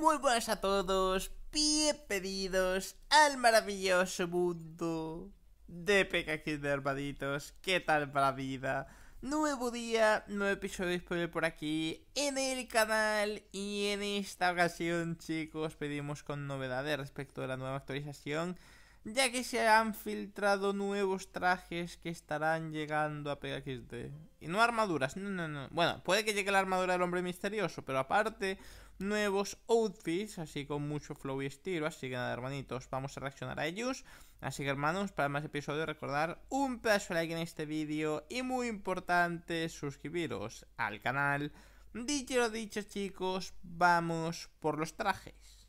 Muy buenas a todos, bienvenidos al maravilloso mundo de PKK de Armaditos. ¿Qué tal para vida? Nuevo día, nuevo episodio disponible por aquí en el canal y en esta ocasión chicos pedimos con novedades respecto de la nueva actualización ya que se han filtrado nuevos trajes que estarán llegando a PXD. Y no armaduras, no, no, no. Bueno, puede que llegue la armadura del hombre misterioso, pero aparte, nuevos outfits, así con mucho flow y estilo. Así que nada, hermanitos, vamos a reaccionar a ellos. Así que hermanos, para más episodios recordar un pedazo de like en este vídeo y muy importante, suscribiros al canal. Dicho lo dicho chicos, vamos por los trajes.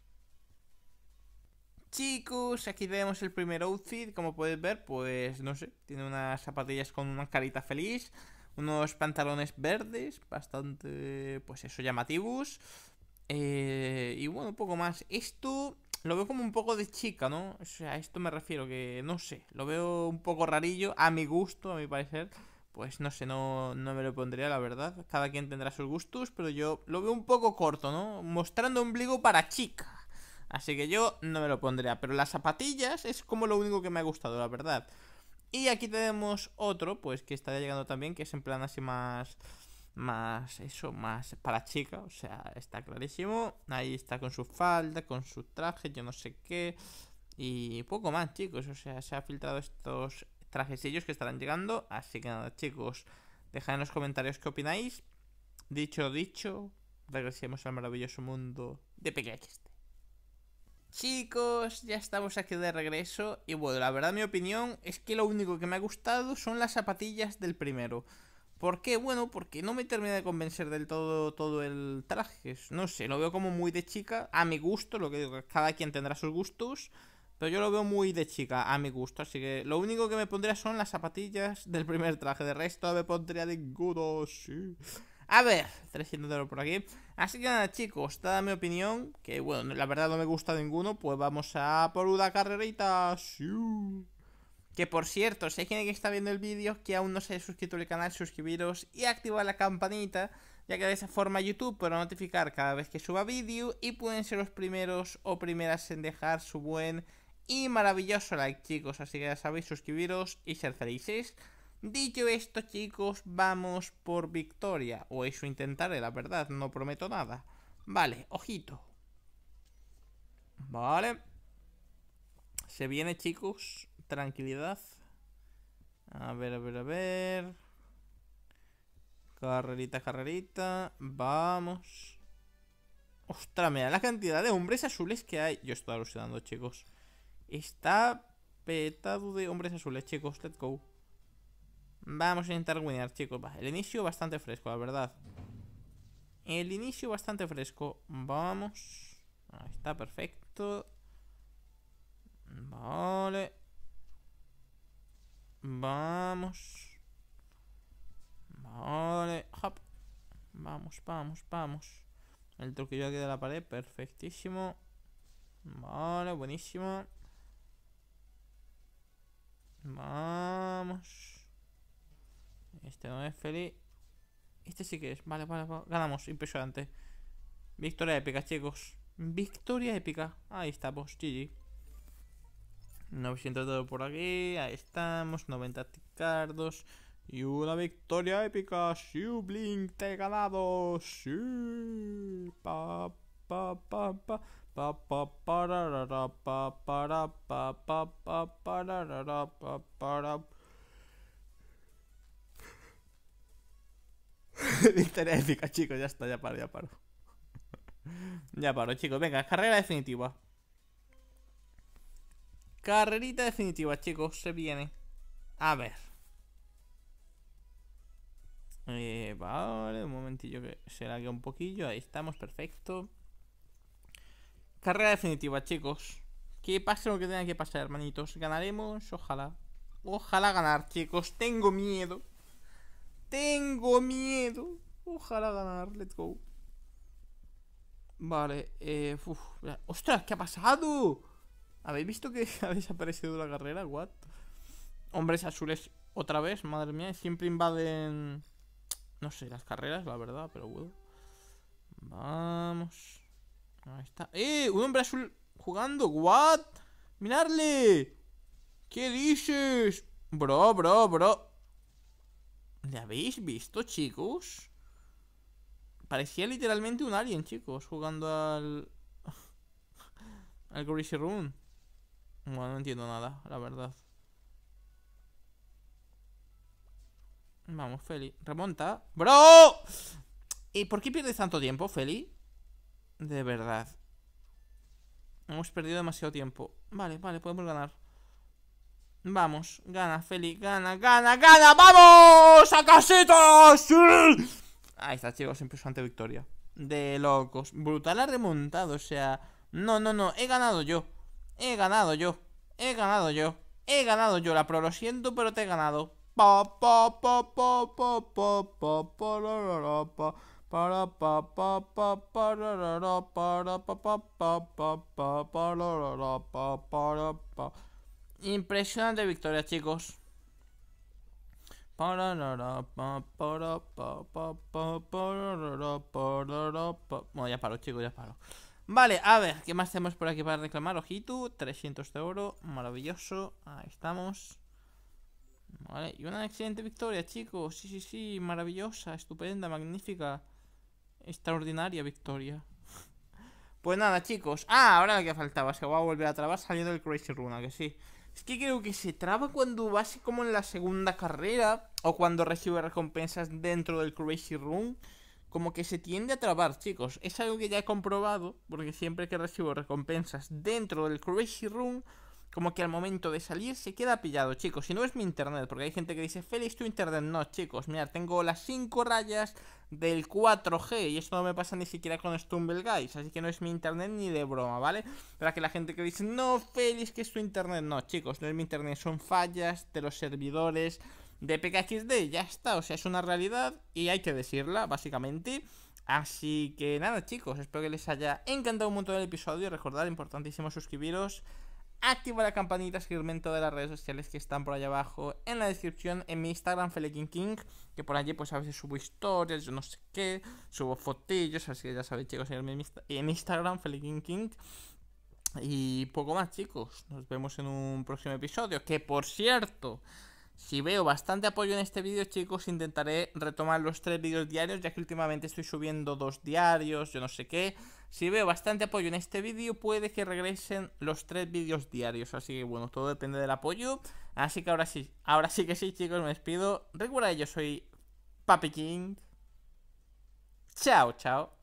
Chicos, aquí tenemos el primer outfit, como podéis ver, pues no sé, tiene unas zapatillas con una carita feliz, unos pantalones verdes, bastante, pues eso, llamativos, eh, y bueno, un poco más. Esto lo veo como un poco de chica, ¿no? O sea, a esto me refiero, que no sé, lo veo un poco rarillo, a mi gusto, a mi parecer, pues no sé, no, no me lo pondría, la verdad, cada quien tendrá sus gustos, pero yo lo veo un poco corto, ¿no? Mostrando ombligo para chica. Así que yo no me lo pondría. Pero las zapatillas es como lo único que me ha gustado, la verdad. Y aquí tenemos otro, pues que está llegando también, que es en plan así más... Más eso, más para chica, o sea, está clarísimo. Ahí está con su falda, con su traje, yo no sé qué. Y poco más, chicos. O sea, se ha filtrado estos trajecillos que estarán llegando. Así que nada, chicos. Dejad en los comentarios qué opináis. Dicho, dicho, regresemos al maravilloso mundo de Pequeña Chicos, ya estamos aquí de regreso y bueno, la verdad mi opinión es que lo único que me ha gustado son las zapatillas del primero. ¿Por qué? Bueno, porque no me termina de convencer del todo todo el traje. No sé, lo veo como muy de chica, a mi gusto, lo que digo, cada quien tendrá sus gustos, pero yo lo veo muy de chica, a mi gusto, así que lo único que me pondría son las zapatillas del primer traje, de resto me pondría ninguno, sí. A ver, 300 oro por aquí. Así que nada, chicos, dada mi opinión, que bueno, la verdad no me gusta ninguno, pues vamos a por una carrerita. Que por cierto, si hay quien que está viendo el vídeo que aún no se ha suscrito al canal, suscribiros y activar la campanita, ya que de esa forma YouTube podrá notificar cada vez que suba vídeo y pueden ser los primeros o primeras en dejar su buen y maravilloso like, chicos. Así que ya sabéis, suscribiros y ser felices. Dicho esto, chicos, vamos por victoria. O eso intentaré, la verdad, no prometo nada. Vale, ojito. Vale. Se viene, chicos. Tranquilidad. A ver, a ver, a ver. Carrerita, carrerita. Vamos. Ostras, mira la cantidad de hombres azules que hay. Yo estoy alucinando, chicos. Está petado de hombres azules, chicos. Let's go. Vamos a intentar guinear chicos. El inicio bastante fresco, la verdad. El inicio bastante fresco. Vamos. Ahí está, perfecto. Vale. Vamos. Vale. Vamos, vamos, vamos. El truquillo aquí de la pared, perfectísimo. Vale, buenísimo. Vamos. Este no es feliz. Este sí que es. Vale, vale, vale. Ganamos. Impresionante. Victoria épica, chicos. Victoria épica. Ahí estamos. GG. 900 todo por aquí. Ahí estamos. 90 ticardos. Y una victoria épica. Shubling, te he ganado. Sí. Pa, pa, pa, pa. Pa, de épica, chicos. Ya está, ya paro, ya paro. ya paro, chicos. Venga, carrera definitiva. Carrerita definitiva, chicos. Se viene. A ver. Eh, vale, un momentillo que se lague un poquillo. Ahí estamos, perfecto. Carrera definitiva, chicos. Que pase lo que tenga que pasar, hermanitos. Ganaremos, ojalá. Ojalá ganar, chicos. Tengo miedo. Tengo miedo. Ojalá ganar. Let's go. Vale. Eh, ¡Ostras! ¿Qué ha pasado? ¿Habéis visto que ha desaparecido la carrera? ¿What? Hombres azules otra vez. Madre mía. Siempre invaden... No sé, las carreras, la verdad, pero bueno. Vamos. Ahí está. ¡Eh! Un hombre azul jugando. ¿What? ¡Mirarle! ¿Qué dices? Bro, bro, bro. ¿Le habéis visto, chicos? Parecía literalmente un alien, chicos, jugando al... al Crazy Room. Bueno, no entiendo nada, la verdad. Vamos, Feli. Remonta. ¡Bro! ¿Y por qué pierdes tanto tiempo, Feli? De verdad. Hemos perdido demasiado tiempo. Vale, vale, podemos ganar. Vamos, gana, Feli, gana, gana, gana ¡Vamos! ¡A casita! ¡Sí! Ahí está, chicos, impresionante victoria De locos Brutal ha remontado, o sea No, no, no, he ganado yo He ganado yo, he ganado yo He ganado yo la pro, lo siento, pero te he ganado Pa, pa, pa, pa, pa, pa, pa, pa, pa, pa, pa Pa, pa pa pa pa Pa, pa pa pa pa pa Impresionante victoria, chicos. Bueno, ya paro, chicos, ya paro. Vale, a ver, ¿qué más tenemos por aquí para reclamar? Ojito, 300 de oro, maravilloso. Ahí estamos. Vale, y una excelente victoria, chicos. Sí, sí, sí, maravillosa, estupenda, magnífica. Extraordinaria victoria. Pues nada, chicos. Ah, ahora lo que faltaba. Se va a volver a trabar saliendo del Crazy Runa, que sí. Es que creo que se traba cuando va como en la segunda carrera o cuando recibe recompensas dentro del Crazy Room. Como que se tiende a trabar, chicos. Es algo que ya he comprobado porque siempre que recibo recompensas dentro del Crazy Room como que al momento de salir se queda pillado, chicos. Si no es mi internet, porque hay gente que dice, Feliz tu internet. No, chicos, mirad, tengo las 5 rayas del 4G y esto no me pasa ni siquiera con Stumble Guys, así que no es mi internet ni de broma, ¿vale? Para que la gente que dice, no, feliz que es tu internet. No, chicos, no es mi internet, son fallas de los servidores de PKXD, ya está, o sea, es una realidad y hay que decirla, básicamente. Así que nada, chicos, espero que les haya encantado un montón el episodio y recordad, importantísimo suscribiros activa la campanita, seguirme en todas las redes sociales que están por allá abajo en la descripción, en mi Instagram, Felekin King, que por allí pues a veces subo historias, yo no sé qué, subo fotillos, así que ya sabéis chicos, seguirme en, Instagram, Felekin King. Y poco más chicos, nos vemos en un próximo episodio, que por cierto... Si veo bastante apoyo en este vídeo, chicos, intentaré retomar los tres vídeos diarios, ya que últimamente estoy subiendo dos diarios, yo no sé qué. Si veo bastante apoyo en este vídeo, puede que regresen los tres vídeos diarios. Así que bueno, todo depende del apoyo. Así que ahora sí, ahora sí que sí, chicos, me despido. Recuerda, yo soy Papi King. Chao, chao.